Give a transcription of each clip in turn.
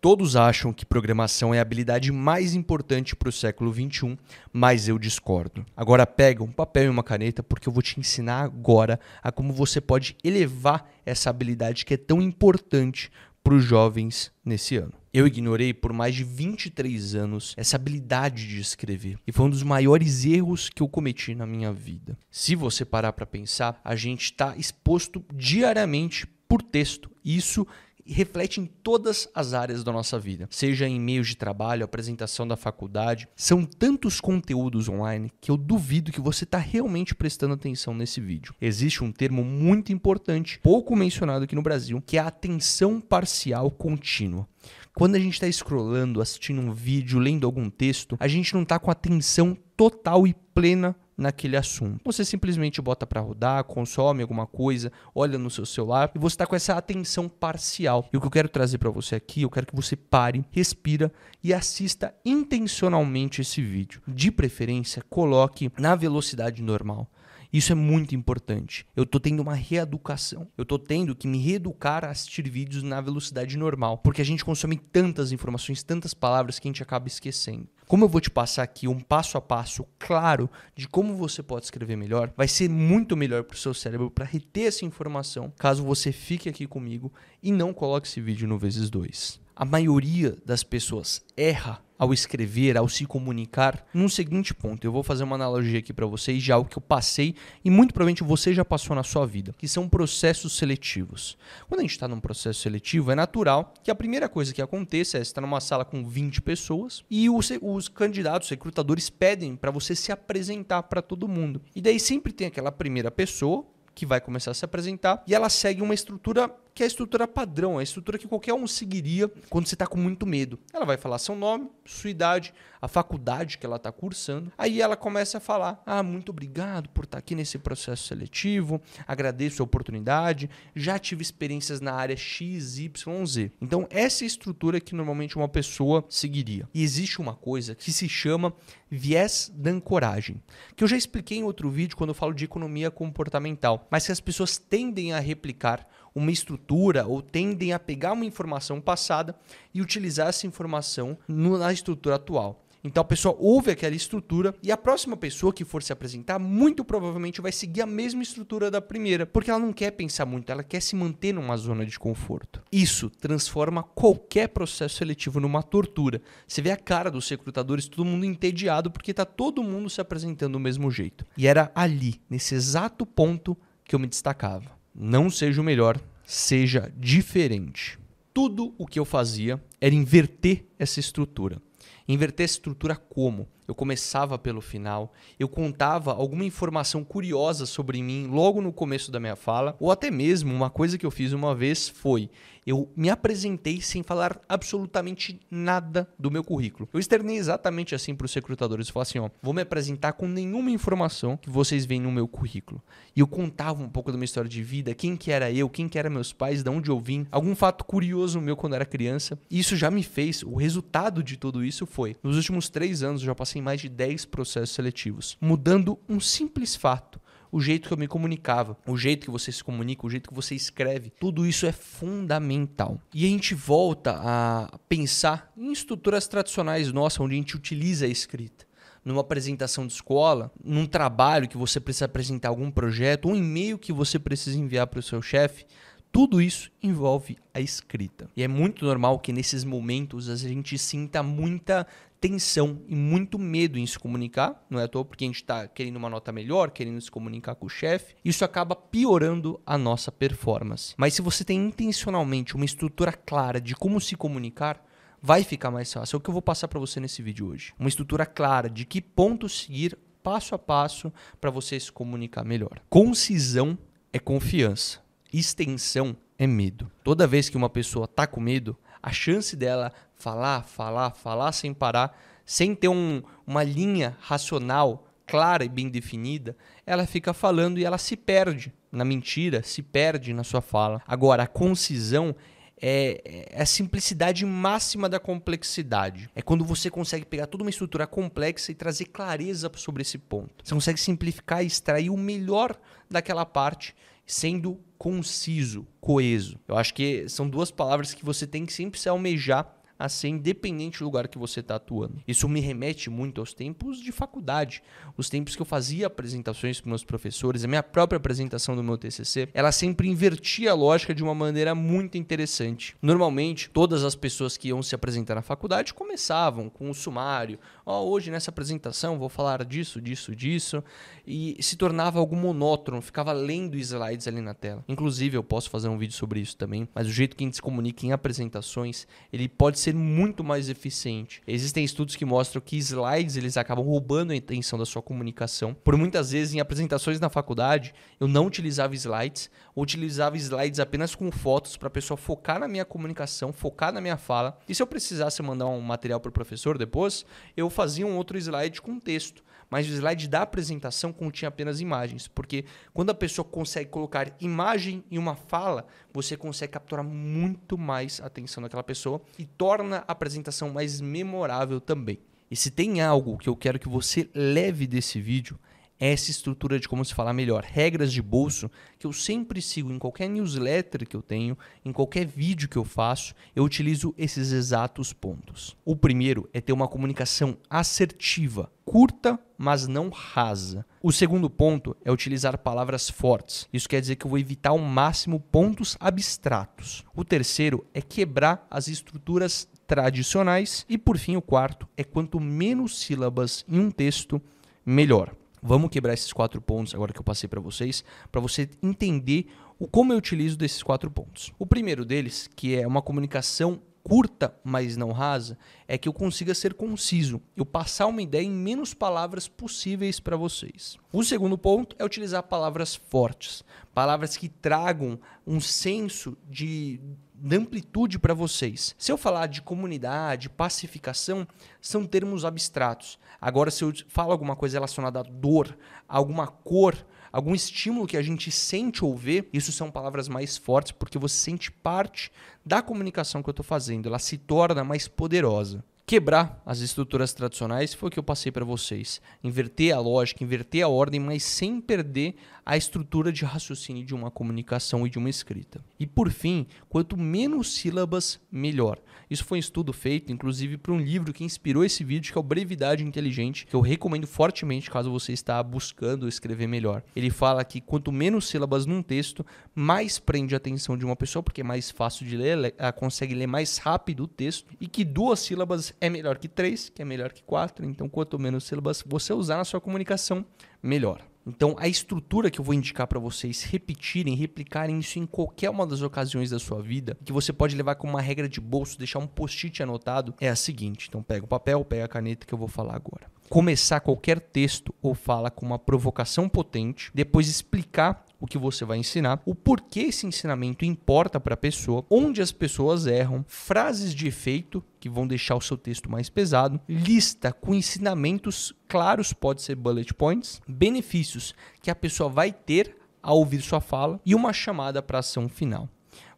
Todos acham que programação é a habilidade mais importante para o século XXI, mas eu discordo. Agora pega um papel e uma caneta porque eu vou te ensinar agora a como você pode elevar essa habilidade que é tão importante para os jovens nesse ano. Eu ignorei por mais de 23 anos essa habilidade de escrever e foi um dos maiores erros que eu cometi na minha vida. Se você parar para pensar, a gente está exposto diariamente por texto. Isso reflete em todas as áreas da nossa vida, seja em meios de trabalho, apresentação da faculdade. São tantos conteúdos online que eu duvido que você está realmente prestando atenção nesse vídeo. Existe um termo muito importante, pouco mencionado aqui no Brasil, que é a atenção parcial contínua. Quando a gente está scrollando, assistindo um vídeo, lendo algum texto, a gente não está com atenção total e plena naquele assunto. Você simplesmente bota para rodar, consome alguma coisa, olha no seu celular e você está com essa atenção parcial. E o que eu quero trazer para você aqui, eu quero que você pare, respira e assista intencionalmente esse vídeo. De preferência, coloque na velocidade normal. Isso é muito importante. Eu tô tendo uma reeducação. Eu tô tendo que me reeducar a assistir vídeos na velocidade normal, porque a gente consome tantas informações, tantas palavras que a gente acaba esquecendo. Como eu vou te passar aqui um passo a passo claro de como você pode escrever melhor, vai ser muito melhor para o seu cérebro para reter essa informação, caso você fique aqui comigo e não coloque esse vídeo no vezes 2 a maioria das pessoas erra ao escrever, ao se comunicar, num seguinte ponto. Eu vou fazer uma analogia aqui para vocês de algo que eu passei e muito provavelmente você já passou na sua vida, que são processos seletivos. Quando a gente está num processo seletivo, é natural que a primeira coisa que aconteça é você está numa sala com 20 pessoas e os, os candidatos, os recrutadores pedem para você se apresentar para todo mundo. E daí sempre tem aquela primeira pessoa que vai começar a se apresentar e ela segue uma estrutura que é a estrutura padrão, a estrutura que qualquer um seguiria quando você está com muito medo. Ela vai falar seu nome, sua idade, a faculdade que ela está cursando. Aí ela começa a falar: Ah, muito obrigado por estar tá aqui nesse processo seletivo, agradeço a oportunidade, já tive experiências na área X, Y, Z. Então, essa é a estrutura que normalmente uma pessoa seguiria. E existe uma coisa que se chama viés da ancoragem, que eu já expliquei em outro vídeo quando eu falo de economia comportamental, mas que as pessoas tendem a replicar uma estrutura ou tendem a pegar uma informação passada e utilizar essa informação na estrutura atual. Então a pessoa ouve aquela estrutura e a próxima pessoa que for se apresentar, muito provavelmente vai seguir a mesma estrutura da primeira, porque ela não quer pensar muito, ela quer se manter numa zona de conforto. Isso transforma qualquer processo seletivo numa tortura. Você vê a cara dos recrutadores, todo mundo entediado, porque está todo mundo se apresentando do mesmo jeito. E era ali, nesse exato ponto, que eu me destacava não seja o melhor, seja diferente. Tudo o que eu fazia era inverter essa estrutura. Inverter essa estrutura como? eu começava pelo final, eu contava alguma informação curiosa sobre mim logo no começo da minha fala, ou até mesmo uma coisa que eu fiz uma vez foi eu me apresentei sem falar absolutamente nada do meu currículo. Eu externei exatamente assim para os recrutadores. Eu falei assim: ó, vou me apresentar com nenhuma informação que vocês veem no meu currículo. E eu contava um pouco da minha história de vida, quem que era eu, quem que eram meus pais, de onde eu vim, algum fato curioso meu quando era criança. E isso já me fez, o resultado de tudo isso foi: nos últimos três anos eu já passei em mais de 10 processos seletivos, mudando um simples fato o jeito que eu me comunicava, o jeito que você se comunica, o jeito que você escreve. Tudo isso é fundamental. E a gente volta a pensar em estruturas tradicionais nossas, onde a gente utiliza a escrita. Numa apresentação de escola, num trabalho que você precisa apresentar algum projeto, um e-mail que você precisa enviar para o seu chefe, tudo isso envolve a escrita. E é muito normal que nesses momentos a gente sinta muita tensão e muito medo em se comunicar, não é à toa porque a gente está querendo uma nota melhor, querendo se comunicar com o chefe, isso acaba piorando a nossa performance. Mas se você tem intencionalmente uma estrutura clara de como se comunicar, vai ficar mais fácil. É o que eu vou passar para você nesse vídeo hoje. Uma estrutura clara de que ponto seguir passo a passo para você se comunicar melhor. Concisão é confiança extensão é medo. Toda vez que uma pessoa tá com medo, a chance dela falar, falar, falar sem parar, sem ter um, uma linha racional clara e bem definida, ela fica falando e ela se perde na mentira, se perde na sua fala. Agora, a concisão é, é a simplicidade máxima da complexidade. É quando você consegue pegar toda uma estrutura complexa e trazer clareza sobre esse ponto. Você consegue simplificar e extrair o melhor daquela parte sendo conciso, coeso. Eu acho que são duas palavras que você tem que sempre se almejar a ser independente do lugar que você está atuando. Isso me remete muito aos tempos de faculdade, os tempos que eu fazia apresentações para meus professores, a minha própria apresentação do meu TCC, ela sempre invertia a lógica de uma maneira muito interessante. Normalmente, todas as pessoas que iam se apresentar na faculdade começavam com o sumário, oh, hoje nessa apresentação vou falar disso, disso, disso, e se tornava algo monótono, ficava lendo slides ali na tela. Inclusive, eu posso fazer um vídeo sobre isso também, mas o jeito que a gente se comunica em apresentações, ele pode ser muito mais eficiente. Existem estudos que mostram que slides eles acabam roubando a intenção da sua comunicação. Por muitas vezes em apresentações na faculdade, eu não utilizava slides, utilizava slides apenas com fotos para a pessoa focar na minha comunicação, focar na minha fala. E se eu precisasse mandar um material para o professor depois, eu fazia um outro slide com texto. Mas o slide da apresentação continha apenas imagens, porque quando a pessoa consegue colocar imagem e uma fala, você consegue capturar muito mais a atenção daquela pessoa e torna a apresentação mais memorável também. E se tem algo que eu quero que você leve desse vídeo, essa estrutura de como se falar melhor, regras de bolso que eu sempre sigo em qualquer newsletter que eu tenho, em qualquer vídeo que eu faço, eu utilizo esses exatos pontos. O primeiro é ter uma comunicação assertiva, curta, mas não rasa. O segundo ponto é utilizar palavras fortes. Isso quer dizer que eu vou evitar ao máximo pontos abstratos. O terceiro é quebrar as estruturas tradicionais e por fim o quarto é quanto menos sílabas em um texto, melhor. Vamos quebrar esses quatro pontos agora que eu passei para vocês, para você entender o como eu utilizo desses quatro pontos. O primeiro deles, que é uma comunicação curta, mas não rasa, é que eu consiga ser conciso, eu passar uma ideia em menos palavras possíveis para vocês. O segundo ponto é utilizar palavras fortes, palavras que tragam um senso de de amplitude para vocês. Se eu falar de comunidade, pacificação, são termos abstratos. Agora, se eu falo alguma coisa relacionada à dor, a alguma cor, algum estímulo que a gente sente ou vê, isso são palavras mais fortes, porque você sente parte da comunicação que eu estou fazendo. Ela se torna mais poderosa quebrar as estruturas tradicionais, foi o que eu passei para vocês. Inverter a lógica, inverter a ordem, mas sem perder a estrutura de raciocínio de uma comunicação e de uma escrita. E por fim, quanto menos sílabas, melhor. Isso foi um estudo feito, inclusive, para um livro que inspirou esse vídeo, que é o Brevidade Inteligente, que eu recomendo fortemente caso você está buscando escrever melhor. Ele fala que quanto menos sílabas num texto, mais prende a atenção de uma pessoa, porque é mais fácil de ler, ela é, consegue ler mais rápido o texto, e que duas sílabas é melhor que 3, que é melhor que 4. Então, quanto menos sílabas você usar na sua comunicação, melhor. Então, a estrutura que eu vou indicar para vocês repetirem, replicarem isso em qualquer uma das ocasiões da sua vida, que você pode levar como uma regra de bolso, deixar um post-it anotado, é a seguinte. Então, pega o papel, pega a caneta que eu vou falar agora começar qualquer texto ou fala com uma provocação potente, depois explicar o que você vai ensinar, o porquê esse ensinamento importa para a pessoa, onde as pessoas erram, frases de efeito que vão deixar o seu texto mais pesado, lista com ensinamentos claros, pode ser bullet points, benefícios que a pessoa vai ter ao ouvir sua fala e uma chamada para ação final.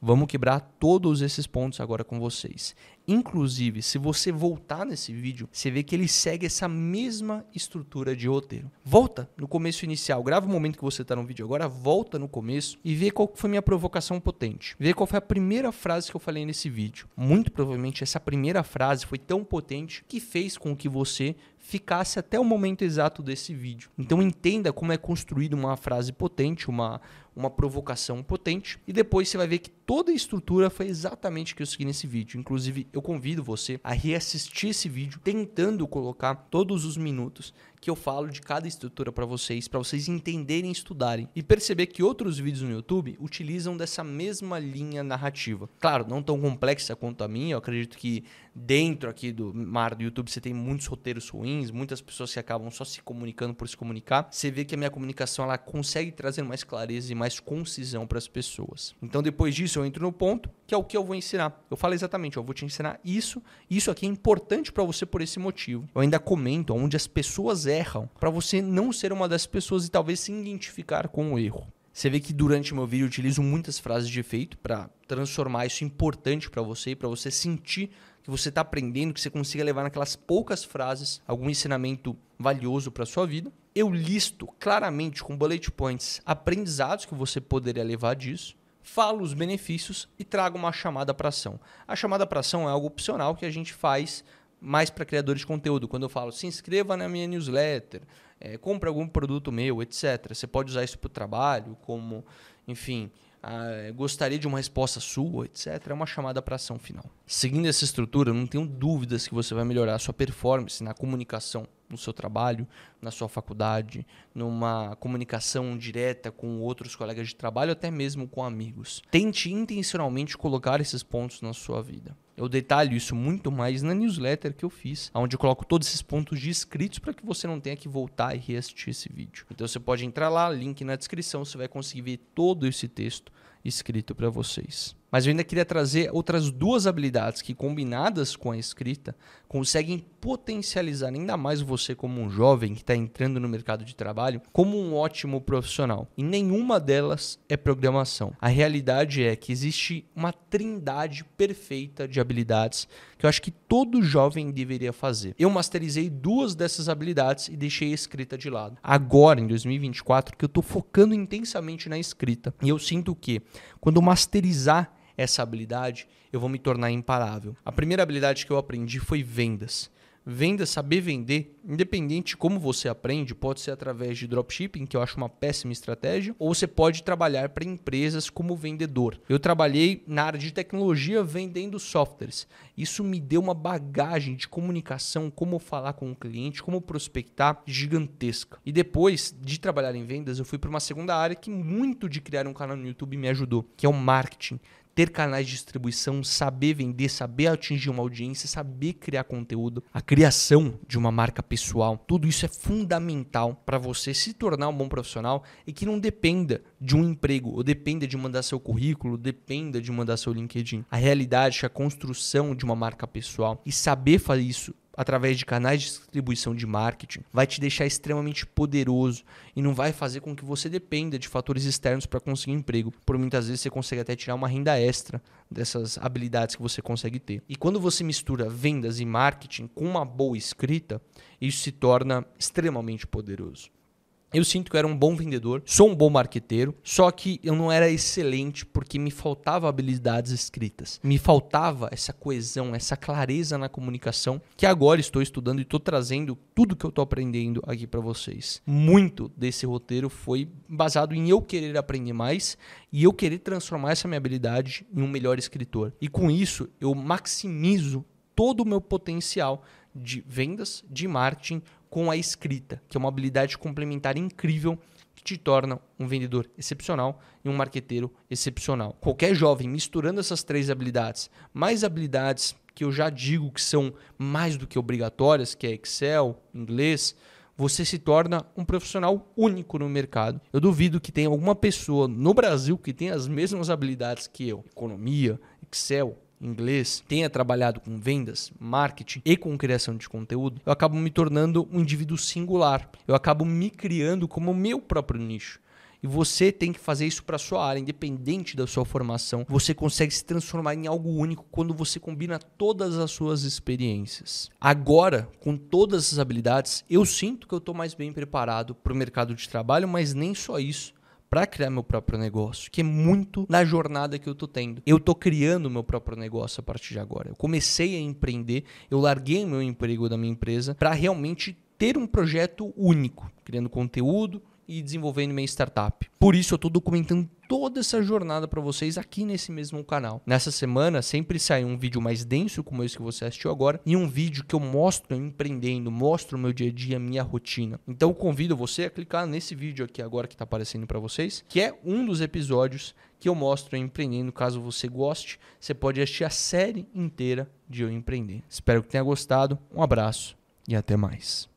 Vamos quebrar todos esses pontos agora com vocês. Inclusive, se você voltar nesse vídeo, você vê que ele segue essa mesma estrutura de roteiro. Volta no começo inicial, grava o momento que você está no vídeo agora, volta no começo e vê qual foi minha provocação potente. Vê qual foi a primeira frase que eu falei nesse vídeo. Muito provavelmente essa primeira frase foi tão potente que fez com que você ficasse até o momento exato desse vídeo. Então entenda como é construída uma frase potente, uma, uma provocação potente, e depois você vai ver que toda a estrutura foi exatamente o que eu segui nesse vídeo. Inclusive, eu convido você a reassistir esse vídeo tentando colocar todos os minutos que eu falo de cada estrutura para vocês, para vocês entenderem e estudarem. E perceber que outros vídeos no YouTube utilizam dessa mesma linha narrativa. Claro, não tão complexa quanto a minha, eu acredito que dentro aqui do mar do YouTube você tem muitos roteiros ruins, muitas pessoas que acabam só se comunicando por se comunicar. Você vê que a minha comunicação ela consegue trazer mais clareza e mais concisão para as pessoas. Então depois disso eu entro no ponto, que é o que eu vou ensinar. Eu falo exatamente, ó, eu vou te ensinar isso, isso aqui é importante para você por esse motivo. Eu ainda comento onde as pessoas erram, para você não ser uma das pessoas e talvez se identificar com o erro. Você vê que durante meu vídeo eu utilizo muitas frases de efeito para transformar isso importante para você e para você sentir que você está aprendendo, que você consiga levar naquelas poucas frases algum ensinamento valioso para sua vida. Eu listo claramente com bullet points aprendizados que você poderia levar disso falo os benefícios e trago uma chamada para ação. A chamada para ação é algo opcional que a gente faz mais para criadores de conteúdo. Quando eu falo, se inscreva na minha newsletter, é, compre algum produto meu, etc. Você pode usar isso para o trabalho, como, enfim, ah, gostaria de uma resposta sua, etc. É uma chamada para ação final. Seguindo essa estrutura, não tenho dúvidas que você vai melhorar a sua performance na comunicação, no seu trabalho, na sua faculdade, numa comunicação direta com outros colegas de trabalho, até mesmo com amigos. Tente intencionalmente colocar esses pontos na sua vida. Eu detalho isso muito mais na newsletter que eu fiz, onde eu coloco todos esses pontos de escritos para que você não tenha que voltar e reassistir esse vídeo. Então você pode entrar lá, link na descrição, você vai conseguir ver todo esse texto escrito para vocês. Mas eu ainda queria trazer outras duas habilidades que, combinadas com a escrita, conseguem potencializar ainda mais você como um jovem que está entrando no mercado de trabalho como um ótimo profissional. E nenhuma delas é programação. A realidade é que existe uma trindade perfeita de habilidades que eu acho que todo jovem deveria fazer. Eu masterizei duas dessas habilidades e deixei a escrita de lado. Agora, em 2024, que eu estou focando intensamente na escrita. E eu sinto que quando masterizar essa habilidade, eu vou me tornar imparável. A primeira habilidade que eu aprendi foi vendas. Venda, saber vender, independente de como você aprende, pode ser através de dropshipping, que eu acho uma péssima estratégia, ou você pode trabalhar para empresas como vendedor. Eu trabalhei na área de tecnologia vendendo softwares. Isso me deu uma bagagem de comunicação, como falar com o cliente, como prospectar, gigantesca. E depois de trabalhar em vendas, eu fui para uma segunda área que muito de criar um canal no YouTube me ajudou, que é o marketing ter canais de distribuição, saber vender, saber atingir uma audiência, saber criar conteúdo, a criação de uma marca pessoal, tudo isso é fundamental para você se tornar um bom profissional e que não dependa de um emprego, ou dependa de mandar seu currículo, dependa de mandar seu LinkedIn. A realidade é a construção de uma marca pessoal e saber fazer isso através de canais de distribuição de marketing vai te deixar extremamente poderoso e não vai fazer com que você dependa de fatores externos para conseguir emprego. Por muitas vezes você consegue até tirar uma renda extra dessas habilidades que você consegue ter. E quando você mistura vendas e marketing com uma boa escrita, isso se torna extremamente poderoso. Eu sinto que eu era um bom vendedor, sou um bom marqueteiro, só que eu não era excelente porque me faltava habilidades escritas. Me faltava essa coesão, essa clareza na comunicação que agora estou estudando e estou trazendo tudo que eu estou aprendendo aqui para vocês. Muito desse roteiro foi baseado em eu querer aprender mais e eu querer transformar essa minha habilidade em um melhor escritor. E com isso, eu maximizo todo o meu potencial de vendas, de marketing, com a escrita, que é uma habilidade complementar incrível que te torna um vendedor excepcional e um marqueteiro excepcional. Qualquer jovem misturando essas três habilidades, mais habilidades que eu já digo que são mais do que obrigatórias, que é Excel, inglês, você se torna um profissional único no mercado. Eu duvido que tenha alguma pessoa no Brasil que tenha as mesmas habilidades que eu: economia, Excel, inglês, tenha trabalhado com vendas, marketing e com criação de conteúdo, eu acabo me tornando um indivíduo singular. Eu acabo me criando como o meu próprio nicho. E você tem que fazer isso para sua área, independente da sua formação. Você consegue se transformar em algo único quando você combina todas as suas experiências. Agora, com todas as habilidades, eu sinto que eu estou mais bem preparado para o mercado de trabalho, mas nem só isso para criar meu próprio negócio, que é muito na jornada que eu tô tendo. Eu tô criando meu próprio negócio a partir de agora. Eu comecei a empreender, eu larguei meu emprego da minha empresa para realmente ter um projeto único, criando conteúdo, e desenvolvendo minha startup. Por isso eu estou documentando toda essa jornada para vocês aqui nesse mesmo canal. Nessa semana sempre sai um vídeo mais denso como esse que você assistiu agora e um vídeo que eu mostro eu empreendendo, mostro o meu dia a dia, minha rotina. Então convido você a clicar nesse vídeo aqui agora que está aparecendo para vocês, que é um dos episódios que eu mostro eu empreendendo. Caso você goste, você pode assistir a série inteira de eu empreender. Espero que tenha gostado. Um abraço e até mais.